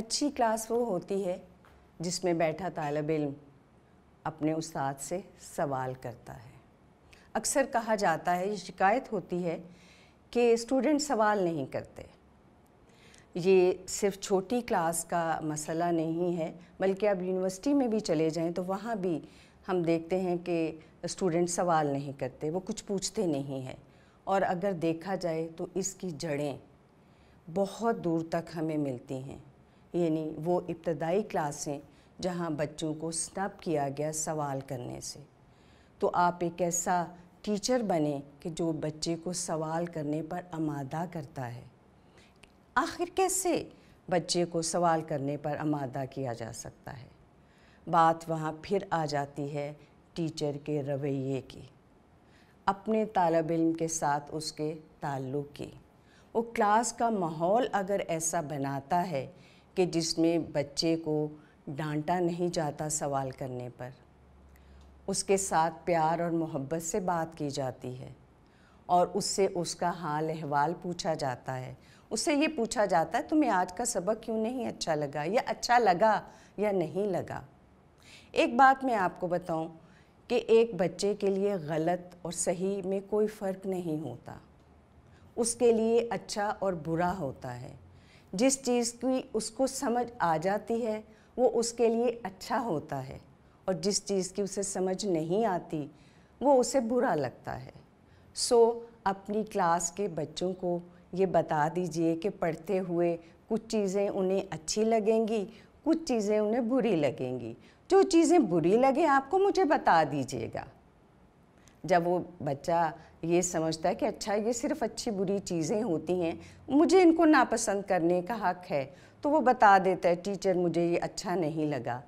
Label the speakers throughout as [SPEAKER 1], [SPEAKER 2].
[SPEAKER 1] अच्छी क्लास वो होती है जिसमें बैठा तालब इल्म अपने उस्ताद से सवाल करता है अक्सर कहा जाता है ये शिकायत होती है कि स्टूडेंट सवाल नहीं करते ये सिर्फ छोटी क्लास का मसला नहीं है बल्कि आप यूनिवर्सिटी में भी चले जाएं तो वहाँ भी हम देखते हैं कि स्टूडेंट सवाल नहीं करते वो कुछ पूछते नहीं हैं और अगर देखा जाए तो इसकी जड़ें बहुत दूर तक हमें मिलती हैं यानी वो इब्तदाई क्लासें जहाँ बच्चों को स्नप किया गया सवाल करने से तो आप एक ऐसा टीचर बने कि जो बच्चे को सवाल करने पर आमादा करता है आखिर कैसे बच्चे को सवाल करने पर आमादा किया जा सकता है बात वहाँ फिर आ जाती है टीचर के रवैये की अपने तालब इम के साथ उसके ताल्लुक़ की वो क्लास का माहौल अगर ऐसा बनाता है कि जिसमें बच्चे को डांटा नहीं जाता सवाल करने पर उसके साथ प्यार और मोहब्बत से बात की जाती है और उससे उसका हाल अहवाल पूछा जाता है उससे ये पूछा जाता है तुम्हें आज का सबक क्यों नहीं अच्छा लगा या अच्छा लगा या नहीं लगा एक बात मैं आपको बताऊं कि एक बच्चे के लिए गलत और सही में कोई फ़र्क नहीं होता उसके लिए अच्छा और बुरा होता है जिस चीज़ की उसको समझ आ जाती है वो उसके लिए अच्छा होता है और जिस चीज़ की उसे समझ नहीं आती वो उसे बुरा लगता है सो अपनी क्लास के बच्चों को ये बता दीजिए कि पढ़ते हुए कुछ चीज़ें उन्हें अच्छी लगेंगी कुछ चीज़ें उन्हें बुरी लगेंगी जो चीज़ें बुरी लगे आपको मुझे बता दीजिएगा जब वो बच्चा ये समझता है कि अच्छा ये सिर्फ अच्छी बुरी चीज़ें होती हैं मुझे इनको नापसंद करने का हक है तो वो बता देता है टीचर मुझे ये अच्छा नहीं लगा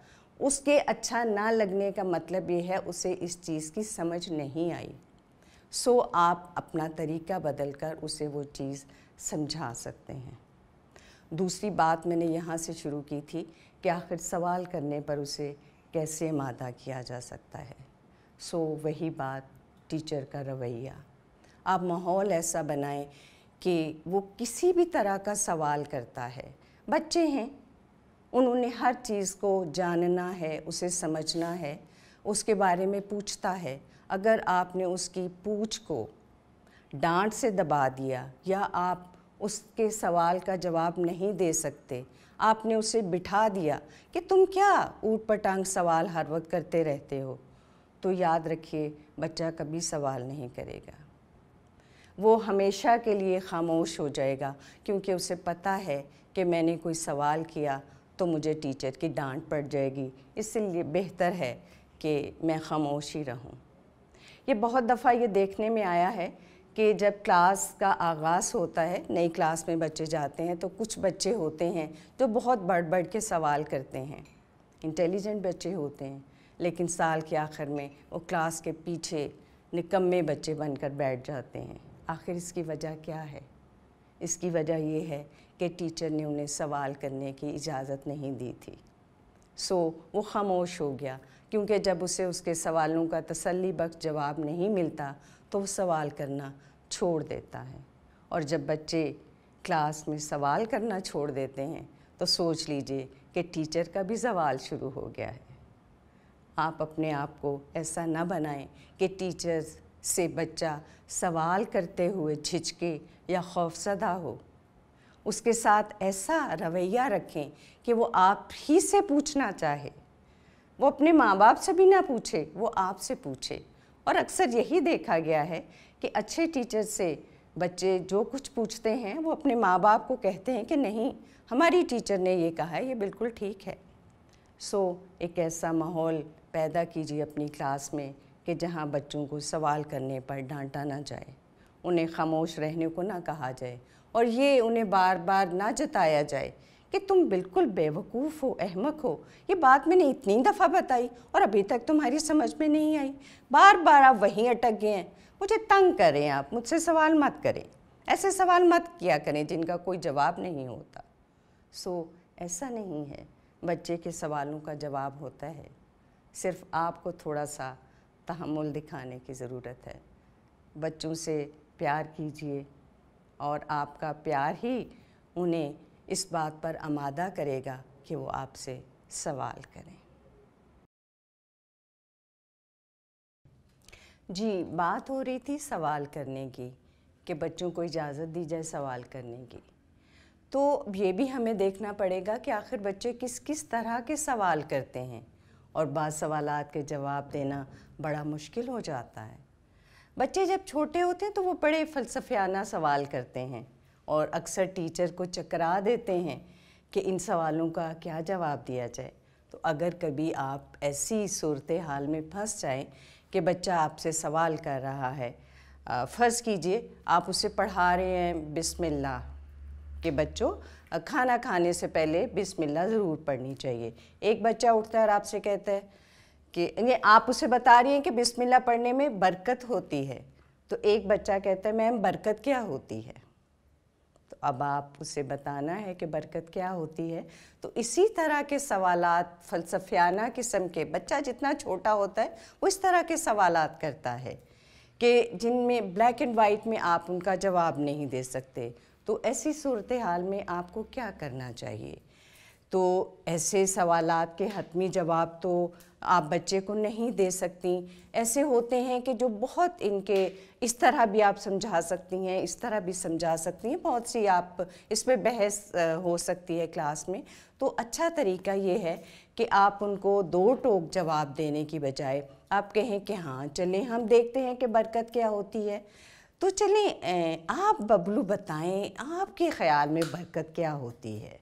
[SPEAKER 1] उसके अच्छा ना लगने का मतलब ये है उसे इस चीज़ की समझ नहीं आई सो आप अपना तरीका बदल कर उसे वो चीज़ समझा सकते हैं दूसरी बात मैंने यहाँ से शुरू की थी कि आखिर सवाल करने पर उसे कैसे मादा किया जा सकता है सो वही बात टीचर का रवैया आप माहौल ऐसा बनाएं कि वो किसी भी तरह का सवाल करता है बच्चे हैं उन्होंने हर चीज़ को जानना है उसे समझना है उसके बारे में पूछता है अगर आपने उसकी पूछ को डांट से दबा दिया या आप उसके सवाल का जवाब नहीं दे सकते आपने उसे बिठा दिया कि तुम क्या ऊट पटांग सवाल हर वक्त करते रहते हो तो याद रखिए बच्चा कभी सवाल नहीं करेगा वो हमेशा के लिए खामोश हो जाएगा क्योंकि उसे पता है कि मैंने कोई सवाल किया तो मुझे टीचर की डांट पड़ जाएगी इसलिए बेहतर है कि मैं खामोश ही रहूं। ये बहुत दफ़ा ये देखने में आया है कि जब क्लास का आगाज़ होता है नई क्लास में बच्चे जाते हैं तो कुछ बच्चे होते हैं जो बहुत बढ़ बढ़ के सवाल करते हैं इंटेलिजेंट बच्चे होते हैं लेकिन साल के आखिर में वो क्लास के पीछे निकम्मे बच्चे बनकर बैठ जाते हैं आखिर इसकी वजह क्या है इसकी वजह ये है कि टीचर ने उन्हें सवाल करने की इजाज़त नहीं दी थी सो वो खामोश हो गया क्योंकि जब उसे उसके सवालों का तसली बख्श जवाब नहीं मिलता तो वो सवाल करना छोड़ देता है और जब बच्चे क्लास में सवाल करना छोड़ देते हैं तो सोच लीजिए कि टीचर का भी सवाल शुरू हो गया है आप अपने आप को ऐसा ना बनाएं कि टीचर्स से बच्चा सवाल करते हुए झिझके या खौफसदा हो उसके साथ ऐसा रवैया रखें कि वो आप ही से पूछना चाहे वो अपने माँ बाप से भी ना पूछे वो आपसे पूछे और अक्सर यही देखा गया है कि अच्छे टीचर से बच्चे जो कुछ पूछते हैं वो अपने माँ बाप को कहते हैं कि नहीं हमारी टीचर ने ये कहा है ये बिल्कुल ठीक है सो so, एक ऐसा माहौल पैदा कीजिए अपनी क्लास में कि जहाँ बच्चों को सवाल करने पर डांटा ना जाए उन्हें खामोश रहने को ना कहा जाए और ये उन्हें बार बार ना जताया जाए कि तुम बिल्कुल बेवकूफ़ हो अहमक हो ये बात मैंने इतनी दफ़ा बताई और अभी तक तुम्हारी समझ में नहीं आई बार बार आप वहीं अटक गए हैं मुझे तंग करें आप मुझसे सवाल मत करें ऐसे सवाल मत किया करें जिनका कोई जवाब नहीं होता सो ऐसा नहीं है बच्चे के सवालों का जवाब होता है सिर्फ आपको थोड़ा सा तहमुल दिखाने की ज़रूरत है बच्चों से प्यार कीजिए और आपका प्यार ही उन्हें इस बात पर आमादा करेगा कि वो आपसे सवाल करें जी बात हो रही थी सवाल करने की कि बच्चों को इजाज़त दी जाए सवाल करने की तो ये भी हमें देखना पड़ेगा कि आखिर बच्चे किस किस तरह के सवाल करते हैं और बाद सवाल के जवाब देना बड़ा मुश्किल हो जाता है बच्चे जब छोटे होते हैं तो वो बड़े फ़लसफियाना सवाल करते हैं और अक्सर टीचर को चकरा देते हैं कि इन सवालों का क्या जवाब दिया जाए तो अगर कभी आप ऐसी सूरत हाल में फंस जाएं कि बच्चा आपसे सवाल कर रहा है फ़र्ज़ कीजिए आप उसे पढ़ा रहे हैं बिसमिल्लाह कि बच्चों खाना खाने से पहले बिस्मिल्लाह ज़रूर पढ़नी चाहिए एक बच्चा उठता है और आपसे कहता है कि ये आप उसे बता रही हैं कि बिस्मिल्लाह पढ़ने में बरकत होती है तो एक बच्चा कहता है मैम बरकत क्या होती है तो अब आप उसे बताना है कि बरकत क्या होती है तो इसी तरह के सवाल फ़लसफियाना किस्म के बच्चा जितना छोटा होता है वो इस तरह के सवाल करता है कि जिनमें ब्लैक एंड वाइट में आप उनका जवाब नहीं दे सकते तो ऐसी सूरत हाल में आपको क्या करना चाहिए तो ऐसे सवाल के हतमी जवाब तो आप बच्चे को नहीं दे सकती ऐसे होते हैं कि जो बहुत इनके इस तरह भी आप समझा सकती हैं इस तरह भी समझा सकती हैं बहुत सी आप इस पर बहस हो सकती है क्लास में तो अच्छा तरीका ये है कि आप उनको दो टोक जवाब देने की बजाय आप कहें कि हाँ चलें हम देखते हैं कि बरकत क्या होती है तो चलें आप बबलू बताएं आपके ख्याल में बरकत क्या होती है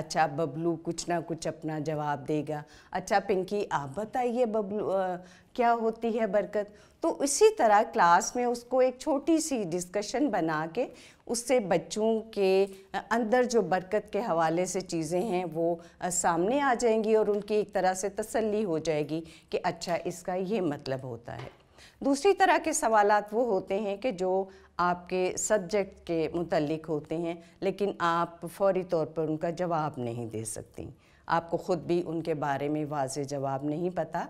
[SPEAKER 1] अच्छा बबलू कुछ ना कुछ अपना जवाब देगा अच्छा पिंकी आप बताइए बबलू आ, क्या होती है बरकत तो इसी तरह क्लास में उसको एक छोटी सी डिस्कशन बना के उससे बच्चों के अंदर जो बरकत के हवाले से चीज़ें हैं वो सामने आ जाएंगी और उनकी एक तरह से तसल्ली हो जाएगी कि अच्छा इसका ये मतलब होता है दूसरी तरह के सवाल वो होते हैं कि जो आपके सब्जेक्ट के मुतलक होते हैं लेकिन आप फौरी तौर पर उनका जवाब नहीं दे सकती आपको ख़ुद भी उनके बारे में वाज जवाब नहीं पता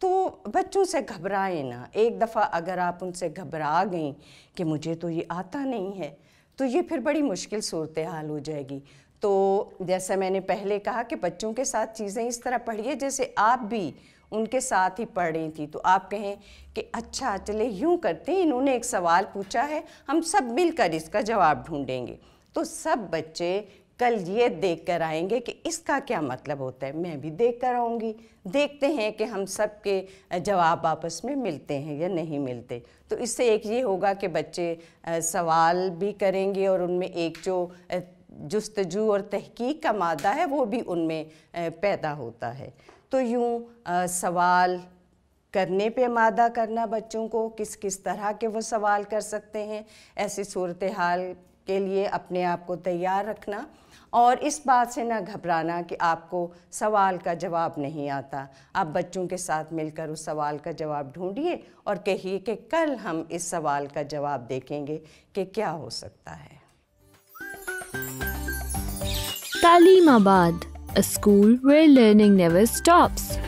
[SPEAKER 1] तो बच्चों से घबराएं ना एक दफ़ा अगर आप उनसे घबरा गई कि मुझे तो ये आता नहीं है तो ये फिर बड़ी मुश्किल सूरत हाल हो जाएगी तो जैसा मैंने पहले कहा कि बच्चों के साथ चीज़ें इस तरह पढ़िए जैसे आप भी उनके साथ ही पढ़ रही थी तो आप कहें कि अच्छा चले यूँ करते इन्होंने एक सवाल पूछा है हम सब मिलकर इसका जवाब ढूंढेंगे तो सब बच्चे कल ये देख कर आएंगे कि इसका क्या मतलब होता है मैं भी देख कर आऊँगी देखते हैं कि हम सब के जवाब आपस में मिलते हैं या नहीं मिलते तो इससे एक ये होगा कि बच्चे सवाल भी करेंगे और उनमें एक जो जस्तजू और तहकीक का मादा है वो भी उनमें पैदा होता है तो यूँ सवाल करने पे मादा करना बच्चों को किस किस तरह के वो सवाल कर सकते हैं ऐसी सूरत हाल के लिए अपने आप को तैयार रखना और इस बात से ना घबराना कि आपको सवाल का जवाब नहीं आता आप बच्चों के साथ मिलकर उस सवाल का जवाब ढूंढिए और कहिए कि कल हम इस सवाल का जवाब देखेंगे कि क्या हो सकता है तालीमाबाद a school where learning never stops.